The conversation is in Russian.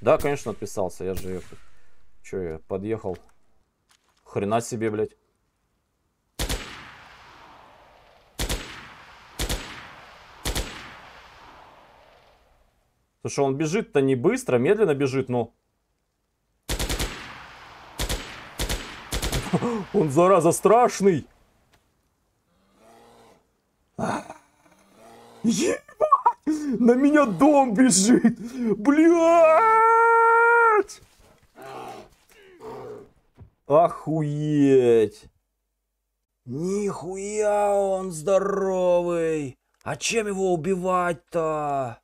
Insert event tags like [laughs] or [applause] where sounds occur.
Да, конечно, отписался. Я же... Че я? Подъехал. Хрена себе, блядь. Слушай, он бежит-то не быстро, медленно бежит, но... [laughs] Он, зараза, страшный! Ебать! На меня дом бежит! Бля! Охуеть! Нихуя он здоровый! А чем его убивать-то?